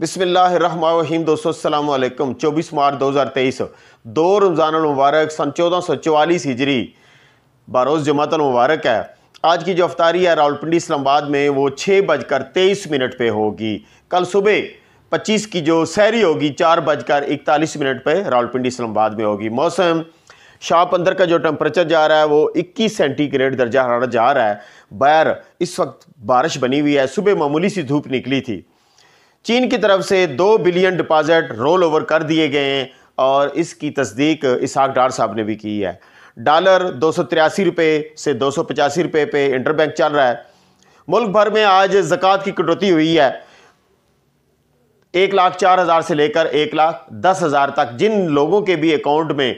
बिसमीम दोस्तों अल्लाम चौबीस मार्च दो हज़ार तेईस दो रमज़ान मुबारक सन चौदह सौ चवालीस हिजरी बारोस जमात मुबारक है आज की जो अफ्तारी है रावलपिंडी इस्लामाबाद में वो छः बजकर तेईस मिनट पर होगी कल सुबह पच्चीस की जो सैरी होगी चार बजकर इकतालीस मिनट पर रावलपिंडी इस्लामाबाद में होगी मौसम शाह अंदर का जो टेम्परेचर जा रहा है वो 21 सेंटीग्रेड दर्जा हरारत जा रहा है बैर इस वक्त बारिश बनी हुई है सुबह मामूली सी धूप निकली थी चीन की तरफ से दो बिलियन डिपॉजिट रोल ओवर कर दिए गए हैं और इसकी तस्दीक इसहाक डार साहब ने भी की है डॉलर दो सौ तिरासी रुपये से दो सौ पचासी रुपये पे इंटर बैंक चल रहा है मुल्क भर में आज जक़ात की कटौती हुई है एक लाख चार हज़ार से लेकर एक लाख दस हज़ार तक जिन लोगों के भी अकाउंट में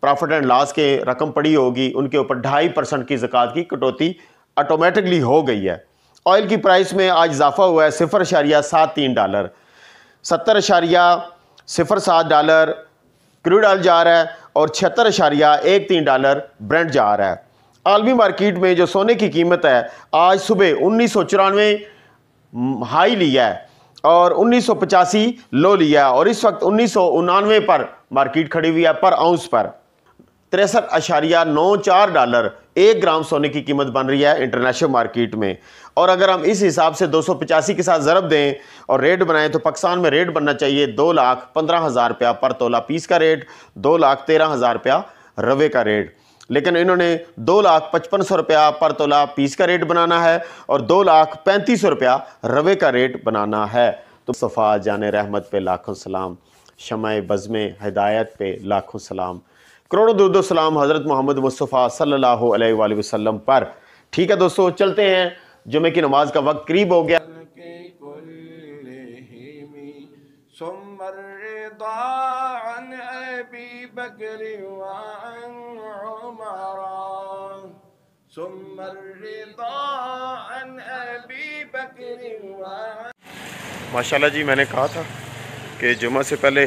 प्रॉफिट एंड लॉस के रकम पड़ी होगी उनके ऊपर ढाई परसेंट की ज़क़़त की कटौती ऑटोमेटिकली हो गई है ऑयल की प्राइस में आज इजाफा हुआ है सिफर अशारिया सात तीन डॉलर सत्तर अशारिया सिफर सात डॉलर क्रूड ऑयल जा रहा है और छिहत्तर अशारिया एक तीन डॉलर ब्रेंड जा रहा है आलमी मार्केट में जो सोने की कीमत है आज सुबह उन्नीस सौ चौरानवे हाई लिया है और उन्नीस सौ पचासी लो लिया है और इस वक्त उन्नीस सौ उनानवे पर मार्किट खड़ी हुई है पर आउंस पर तिरसठ अशारिया नौ चार डॉलर एक ग्राम सोने की कीमत बन रही है इंटरनेशनल मार्केट में और अगर हम इस हिसाब से दो के साथ ज़रब दें और रेट बनाएं तो पाकिस्तान में रेट बनना चाहिए दो लाख पंद्रह हज़ार रुपया पर तोला पीस का रेट दो लाख तेरह हज़ार रुपया रवे का रेट लेकिन इन्होंने दो लाख पचपन सौ रुपया पर तोला पीस का रेट बनाना है और दो लाख पैंतीस सौ रुपया रवे का रेट बनाना है तो सफ़ा जान रहमत पे लाखों सलाम शमय बज़म हदायत पे लाखों सलाम करोड़ों दुरुद सलाम हज़रत मोहम्मद मुस्तफ़ा सल्लल्लाहु अलैहि वसल्लम पर ठीक है दोस्तों चलते हैं जुमे की नमाज का वक्त करीब हो गया माशाल्लाह जी मैंने कहा था कि जुमा से पहले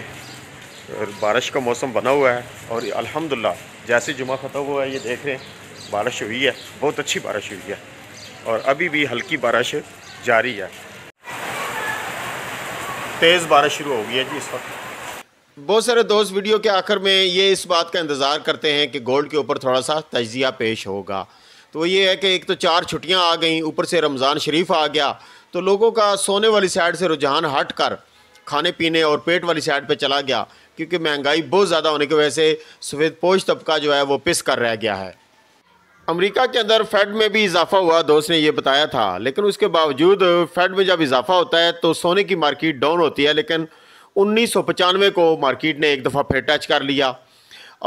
बारिश का मौसम बना हुआ है और अल्हम्दुलिल्लाह जैसे जुमा ख़त्म हुआ है ये देख रहे हैं बारिश हुई है बहुत अच्छी बारिश हुई है और अभी भी हल्की बारिश जारी है तेज़ बारिश शुरू हो गई है जी इस वक्त बहुत सारे दोस्त वीडियो के आखिर में ये इस बात का इंतज़ार करते हैं कि गोल्ड के ऊपर थोड़ा सा तजिया पेश होगा तो ये है कि एक तो चार छुट्टियाँ आ गई ऊपर से रमज़ान शरीफ आ गया तो लोगों का सोने वाली साइड से रुझान हट कर खाने पीने और पेट वाली साइड पे चला गया क्योंकि महंगाई बहुत ज़्यादा होने की वजह से सफ़ेद पोश तबका जो है वो पिस कर रह गया है अमेरिका के अंदर फेड में भी इजाफा हुआ दोस्त ने यह बताया था लेकिन उसके बावजूद फेड में जब इजाफा होता है तो सोने की मार्किट डाउन होती है लेकिन उन्नीस को मार्किट ने एक दफ़ा फिर टच कर लिया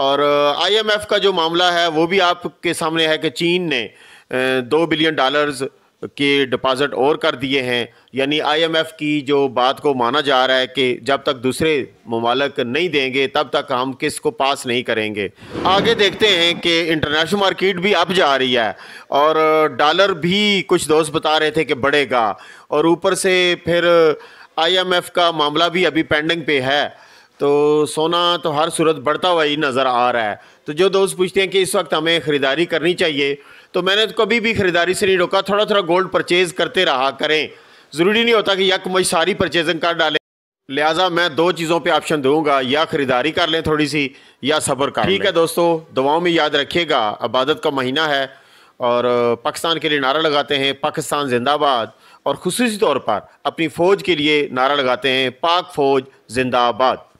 और आई uh, का जो मामला है वो भी आपके सामने है कि चीन ने uh, दो बिलियन डॉलर्स के डिपॉजिट और कर दिए हैं यानी आईएमएफ की जो बात को माना जा रहा है कि जब तक दूसरे ममालक नहीं देंगे तब तक हम किस को पास नहीं करेंगे आगे देखते हैं कि इंटरनेशनल मार्केट भी अब जा रही है और डॉलर भी कुछ दोस्त बता रहे थे कि बढ़ेगा और ऊपर से फिर आईएमएफ का मामला भी अभी पेंडिंग पे है तो सोना तो हर सूरत बढ़ता हुआ ही नज़र आ रहा है तो जो दोस्त पूछते हैं कि इस वक्त हमें ख़रीदारी करनी चाहिए तो मैंने तो कभी भी ख़रीदारी से नहीं रोका थोड़ा थोड़ा गोल्ड परचेज़ करते रहा करें ज़रूरी नहीं होता कि यक यकमई सारी परचेजिंग कर डालें लिहाजा मैं दो चीज़ों पे ऑप्शन दूंगा या ख़रीदारी कर लें थोड़ी सी या सब्र कर ठीक है दोस्तों दवाओं में याद रखिएगा इबादत का महीना है और पाकिस्तान के लिए नारा लगाते हैं पाकिस्तान जिंदाबाद और खसूसी तौर पर अपनी फ़ौज के लिए नारा लगाते हैं पाक फ़ौज जिंदाबाद